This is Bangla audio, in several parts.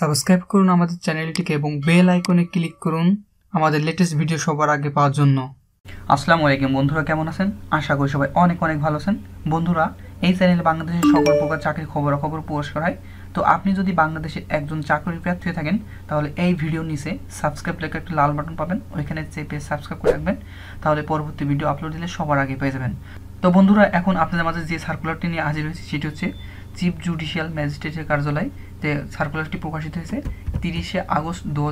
সাবস্ক্রাইব করুন আমাদের চ্যানেলটিকে এবং বেল আইকনে ক্লিক করুন আমাদের লেটেস্ট ভিডিও সবার আগে পাওয়ার জন্য আসসালামু আলাইকুম বন্ধুরা কেমন আছেন আশা করি সবাই অনেক অনেক ভালো আছেন বন্ধুরা এই চ্যানেলে বাংলাদেশের সকল প্রকার চাকরির খবরাখবর পুরস্কার হয় তো আপনি যদি বাংলাদেশের একজন চাকরির প্রার্থী থাকেন তাহলে এই ভিডিও নিচে সাবস্ক্রাইব লেখা একটা লাল বাটন পাবেন ওইখানে চেপে সাবস্ক্রাইব করে রাখবেন তাহলে পরবর্তী ভিডিও আপলোড দিলে সবার আগে পেয়ে যাবেন তো বন্ধুরা এখন আপনাদের মাঝে যে সার্কুলারটি নিয়ে হাজির হয়েছে সেটি হচ্ছে চিফ জুডিশিয়াল ম্যাজিস্ট্রেটের কার্যালয় যে সার্কুলারটি প্রকাশিত হয়েছে তিরিশে আগস্ট দু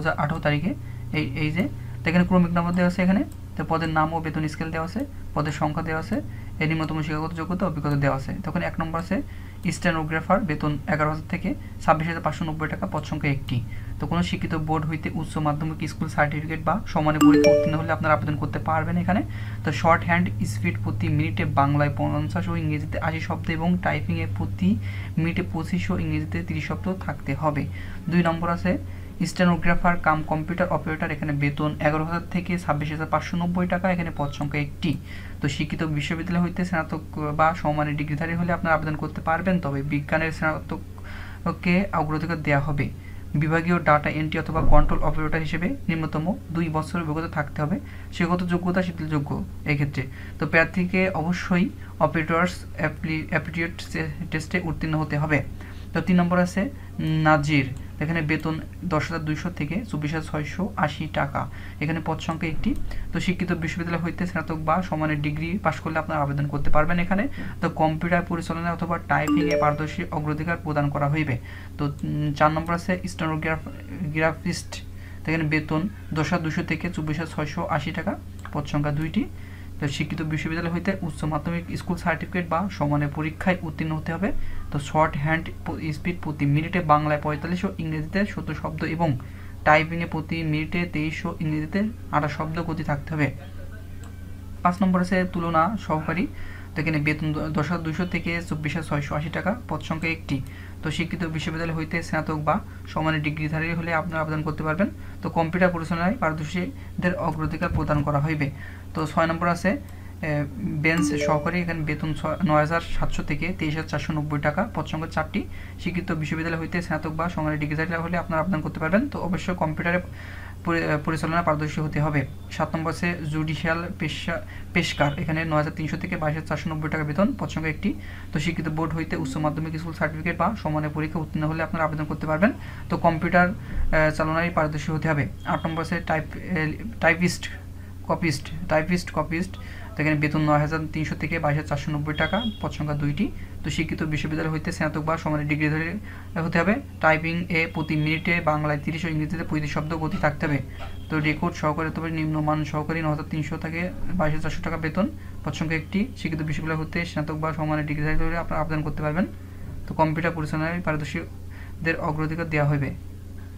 তারিখে এই এই যে এখানে ক্রমিক নম্বর দেওয়া আছে এখানে তো পদের নাম ও বেতন স্কেল দেওয়া আছে পদের সংখ্যা দেওয়া আছে এর নিম্নতম শিক্ষাগত যোগ্যতা অভিজ্ঞতা দেওয়া আছে তখন এক নম্বর আছে স্টেনোগ্রাফার বেতন এগারো হাজার থেকে ছাব্বিশ হাজার পাঁচশো নব্বই টাকা পদ সংখ্যা একটি তো কোনো শিক্ষিত বোর্ড হইতে উচ্চ মাধ্যমিক স্কুল সার্টিফিকেট বা সমানে পরীক্ষা উত্তীর্ণ হলে আপনারা আবেদন করতে পারবেন এখানে তো শর্ট হ্যান্ড স্পিড প্রতি মিনিটে বাংলায় পঞ্চাশ ও ইংরেজিতে আশি শব্দ এবং টাইপিংয়ে প্রতি মিনিটে পঁচিশ ও ইংরেজিতে তিরিশ শব্দ থাকতে হবে দুই নম্বর আছে স্টেনোগ্রাফার কাম কম্পিউটার অপারেটর এখানে বেতন এগারো হাজার থেকে ছাব্বিশ হাজার পাঁচশো নব্বই টাকা এখানে পদ সংখ্যা একটি তো শিক্ষিত বিশ্ববিদ্যালয় হইতে স্নাতক বা সমমানের ডিগ্রিধারী হলে আপনারা আবেদন করতে পারবেন তবে বিজ্ঞানের স্নাতককে অগ্রাধিকার দেওয়া হবে বিভাগীয় ডাটা এন্ট্রি অথবা কন্ট্রোল অপারেটর হিসেবে নিম্নতম দুই বছর অভিজ্ঞতা থাকতে হবে সেগত যোগ্যতা শীতলযোগ্য এক্ষেত্রে তো প্রার্থীকে অবশ্যই অপারেটর্স অ্যাপ্রিয়েট টেস্টে উত্তীর্ণ হতে হবে তো তিন নম্বর আছে নাজির এখানে বেতন দশ হাজার দুইশো থেকে চব্বিশ হাজার ছয়শো আশি টাকা এখানে পদ সংখ্যা একটি তো শিক্ষিত বিশ্ববিদ্যালয় হইতে স্নাতক বা সমানের ডিগ্রি পাশ করলে আপনারা আবেদন করতে পারবেন এখানে তো কম্পিউটার পরিচালনা অথবা টাইপিংয়ে পারদর্শী অগ্রাধিকার প্রদান করা হইবে তো চার নম্বর আছে স্টেনোগ্রাফ এখানে বেতন দশ হাজার দুশো থেকে চব্বিশ হাজার ছয়শো আশি টাকা পদ সংখ্যা দুইটি তো শিক্ষিত বিশ্ববিদ্যালয় হইতে উচ্চ মাধ্যমিক স্কুল সার্টিফিকেট বা সমানের পরীক্ষায় উত্তীর্ণ হতে হবে তো শর্ট হ্যান্ড স্পিড প্রতি মিনিটে বাংলায় পঁয়তাল্লিশ ও ইংরেজিতে শত শব্দ এবং টাইপিংয়ে প্রতি মিনিটে তেইশশো ইংরেজিতে আটা শব্দ গতি থাকতে হবে পাঁচ নম্বর আছে তুলনা সহকারী তো এখানে বেতন দশ হাজার দুশো থেকে চব্বিশ হাজার ছয়শো আশি টাকা পদ সংখ্যা একটি তো শিক্ষিত বিশ্ববিদ্যালয় হইতে স্নাতক বা সমানের ডিগ্রিধারী হলে আপনারা আবেদন করতে পারবেন তো কম্পিউটার পরিচালনায় পারদর্শীদের অগ্রাধিকার প্রদান করা হইবে তো ছয় নম্বর আছে বেঞ্চ সহকারী এখানে বেতন নয় হাজার সাতশো থেকে তেইশ হাজার চারশো নব্বই টাকা পদসংখ্যা চারটি স্বীকৃত বিশ্ববিদ্যালয় হইতে স্নাতক বা সমানের ডিগ্রি হলে আপনারা আবেদন করতে পারবেন তো অবশ্যই কম্পিউটারে পরিচালনা পারদর্শী হতে হবে সাত নম্বর জুডিশিয়াল পেশা পেশকার এখানে নয় হাজার তিনশো থেকে বাইশ হাজার চারশো নব্বই টাকা বেতন পদসংখ্যা একটি তো স্বীকৃত বোর্ড হইতে উচ্চ মাধ্যমিক স্কুল সার্টিফিকেট বা সমানের পরীক্ষা উত্তীর্ণ হলে আপনারা আবেদন করতে পারবেন তো কম্পিউটার চালনায় পারদর্শী হতে হবে আট number type typist copyist typist copyist এখানে বেতন নয় হাজার তিনশো থেকে বাইশ হাজার চারশো নব্বই টাকা পদ সংখ্যা দুইটি তো শিক্ষিত বিশ্ববিদ্যালয় হইতে স্নাতক বা সমানে ডিগ্রি ধরে হতে হবে টাইপিং এ প্রতি মিনিটে বাংলায় তিরিশ ও ইংরেজিতে প্রতি শব্দ গতি থাকতে হবে তো রেকর্ড সহকারে তবে মান সহকারী ন হাজার তিনশো থেকে বাইশ হাজার চারশো টাকা বেতন পদ সংখ্যা একটি শিক্ষিত বিশ্ববিদ্যালয় হতে স্নাতক বা সমানে ডিগ্রি ধরে আপনারা আবেদন করতে পারবেন তো কম্পিউটার পরিচালনায় পারদর্শীদের অগ্রাধিকার দেওয়া হবে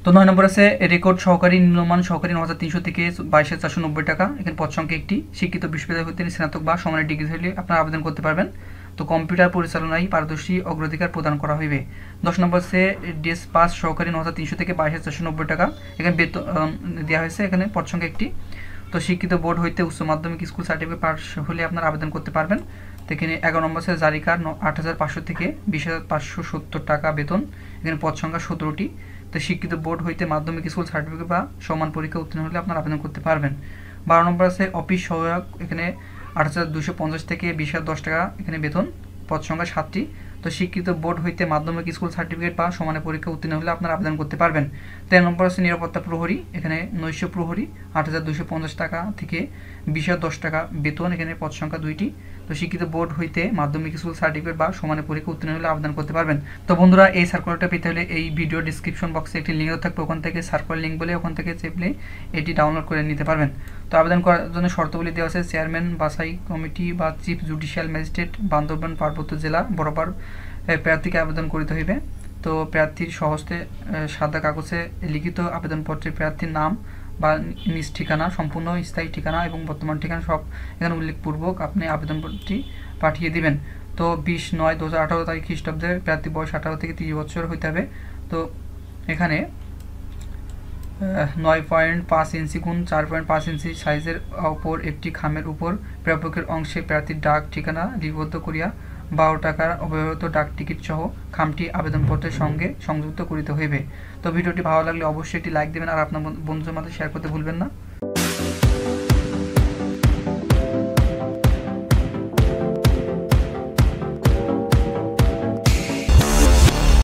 তো নয় নম্বর আছে রেকর্ড সহকারী নিম্নমান সহকারী ন হাজার তিনশো থেকে বাইশ চারশো নব্বই টাকা এখানে পদ সংখ্যা একটি শিক্ষিত বিশ্ববিদ্যালয় হতে স্নাতক বা সমানের ডিগ্রি হলে আপনারা আবেদন করতে পারবেন তো কম্পিউটার পরিচালনায় পারদর্শী অগ্রাধিকার প্রদান করা হইবে দশ নম্বর সে ডেস পাস সহকারী ন হাজার তিনশো থেকে বাইশ চারশো নব্বই টাকা এখানে বেতন দেওয়া হয়েছে এখানে পদ সংখ্যা একটি তো শিক্ষিত বোর্ড হইতে উচ্চ মাধ্যমিক স্কুল সার্টিফিকেট পাস হলে আপনারা আবেদন করতে পারবেন তো এখানে এগারো নম্বর সে জারিকার আট হাজার পাঁচশো থেকে বিশ হাজার পাঁচশো সত্তর টাকা বেতন এখানে পদ সংখ্যা সতেরোটি তো শিক্ষিত বোর্ড হইতে মাধ্যমিক স্কুল সার্টিফিকেট বা সমান পরীক্ষা উত্তীর্ণ হলে আপনারা আবেদন করতে পারবেন বারো নম্বর আছে অফিস সহায়ক এখানে আট হাজার দুশো পঞ্চাশ থেকে বিশ হাজার দশ টাকা এখানে বেতন পদ সংখ্যা সাতটি তো স্বীকৃত বোর্ড হইতে মাধ্যমিক স্কুল সার্টিফিকেট বা সমানে পরীক্ষা উত্তীর্ণ হলে আপনারা আবেদন করতে পারবেন তেরো নম্বর আছে নিরাপত্তা প্রহরী এখানে নৈশ প্রহরী আট টাকা থেকে বিশ টাকা বেতন এখানে পদ সংখ্যা দুইটি তো শিক্ষিত বোর্ড হইতে মাধ্যমিক স্কুল সার্টিফিকেট বা সমানে পরীক্ষা উত্তীর্ণ হলে আবেদন করতে পারবেন তো বন্ধুরা এই সার্কুলারটা পেতে হলে এই ভিডিও ডিসক্রিপশন বক্সে একটি লিঙ্ক থাকবে ওখান থেকে সার্কুলার লিঙ্ক বলে ওখান থেকে চেপলে এটি ডাউনলোড করে নিতে পারবেন তো আবেদন করার জন্য শর্তগুলি দেওয়া আছে চেয়ারম্যান বাছাই কমিটি বা চিফ জুডিশিয়াল ম্যাজিস্ট্রেট বান্দরবান পার্বত্য জেলা বরাবর প্রার্থীকে আবেদন করিতে হইবে তো প্রার্থীর সহজে সাদা কাগজে লিখিত আবেদনপত্রে প্রার্থীর নাম বা নিজ ঠিকানা সম্পূর্ণ স্থায়ী ঠিকানা এবং বর্তমান ঠিকানা সব এখানে উল্লেখপূর্বক আপনি আবেদনপত্রটি পাঠিয়ে দিবেন তো বিশ নয় দু হাজার আঠারো তারিখ খ্রিস্টাব্দে প্রার্থী বয়স আঠারো থেকে তিরিশ বছর হইতে হবে তো এখানে নয় পয়েন্ট পাঁচ ইঞ্চি গুণ চার পয়েন্ট পাঁচ ইঞ্চি সাইজের ওপর একটি খামের উপর প্রাপকের অংশে প্রার্থীর ডাক ঠিকানা লিপিবদ্ধ করিয়া বারো টাকার অব্যবহৃত ডাক টিকিট সহ খামটি আবেদনপত্রের সঙ্গে সংযুক্ত করিতে হইবে তো ভিডিওটি ভালো লাগলে অবশ্যই একটি লাইক দেবেন আর আপনার বন্ধুদের মধ্যে শেয়ার করতে ভুলবেন না